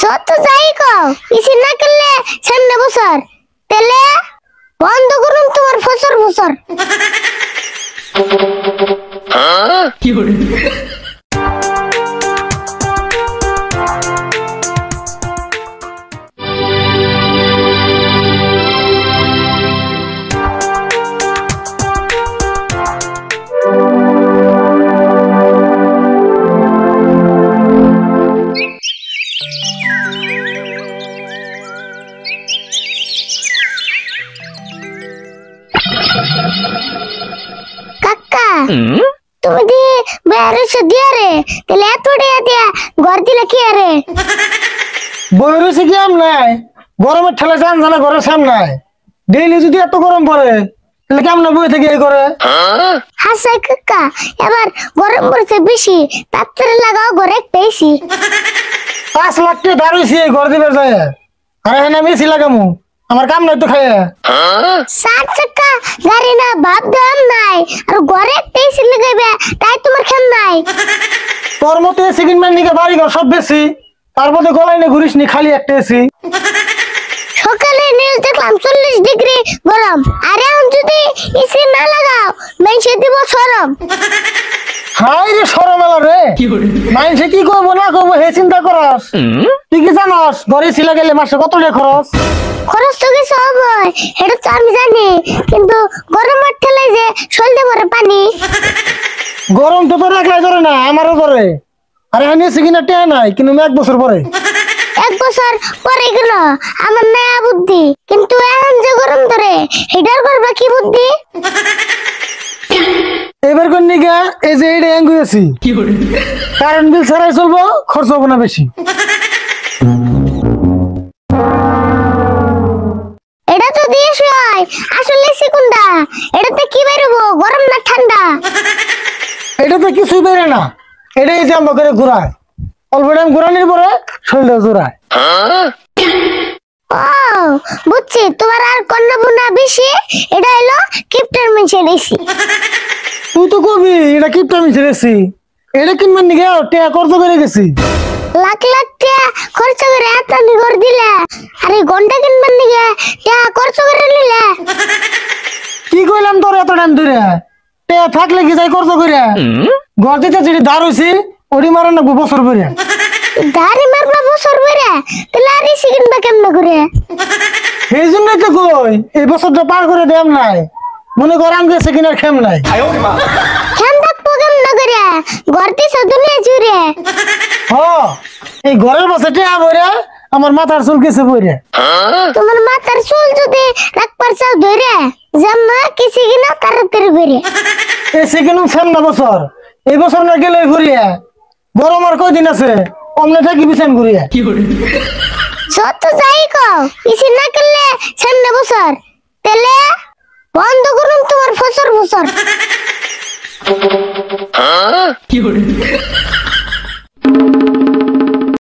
যত যাই কও ইসি না করলে সামনে বছর তেলে বন্ধ করুন তোমার ফসর ফসর কি তুমি বাইরেছে দিয়া রে তাহলে এত টাকা দিয়া ঘর দিলে কি রে বাইরেছে কি আম নাই গরমে ঠেলে চান জানা ঘরের নাই ডেইলি যদি এত গরম পড়ে তাহলে কেমন বই থেকে এই করে হাসাই কাকা এবার গরম পড়ছে বেশি তাত্তর লাগাও ঘরে পেয়েছি পাঁচ লাখ টাকা দাঁড়িয়েছি এই ঘর দিবে যায় আর এখানে আমি লাগামু আমার কাম নাই তো খায় সাত চাকা গাড়ি না ভাব দাম নাই আর ঘরে টেস লাগাইবে তাই তোমার খেল নাই তোর মতো সেকেন্ড ম্যান নিকে বাড়ি ঘর সব বেশি তার মধ্যে গলায় না ঘুরিস নি খালি একটা এসি সকালে নীল দেখলাম চল্লিশ ডিগ্রি গরম আরে এখন যদি এসি না লাগাও মেয়ে দিব সরম হাই রে সরমেলা রে মানুষে কি করবো না করবো হে চিন্তা করস তুই জানস ঘরে ছিল গেলে মাসে কত রে খরচ খরচ হয় এটা তো আমি জানি কিন্তু গরমের যে সলতে পারে পানি গরম তো তোর একলাই ধরে না আমারও আরে আমি টেয়া নাই কিন্তু এক বছর পরে এক বছর পরে গেল আমার নয়া বুদ্ধি কিন্তু এখন যে গরম ধরে হিটার করবা কি বুদ্ধি এই যে এটা অ্যাঙ্গুই আছি কারেন্ট বিল ছাড়াই চলবো খরচ হবো না বেশি তো দিয়ে আসলে কি বেরোবো গরম না ঠান্ডা এটাতে কিছুই বেরোয় না এটাই যে আমরা করে ঘুরায় অল্প বুঝছি তোমার আর কন্যা বুনা বেশি এটা হলো কিপ্টার মেশিন এসি তুই তো কবি এটা কি আমি ছেড়েছি এটা কিনবার নিগে টেয়া খরচ করে গেছি লাখ লাখ টেয়া খরচ করে এত আমি ঘর দিলে আরে ঘন্টা কিনবার নিগে টেয়া খরচ করে নিলে কি কইলাম তোর এত টাইম ধরে টেয়া থাকলে কি যাই খরচ করে ঘর দিতে যেটি দার হইছি ওটি মারে না বছর করে ধারে মারবা বছর করে তাহলে আর ইসি কিনবা কেমনে করে সেই জন্যই তো কই এই বছরটা পার করে দেম নাই মনে কর আমি এসে কিনার খেম নাই খেম থাকবো কেম না করে ঘরতে সদনে জুড়ে হ এই ঘরের বসে টেয়া বইরে আমার মাথার চুল কেছে বইরে তোমার মাথার চুল যদি রাখবার চাও ধরে জাম্মা কেছে কিনা তাড়াতাড়ি করে এসে কিনু সেম না বছর এই বছর না গেলে ঘুরিয়া বড় আমার কয়দিন আছে অমলে থাকি বিছান ঘুরিয়া কি করে সত্য যাই কও ইসি না করলে সামনে বছর তেলে বন্ধ করুন তোমার ফসর ফসর কি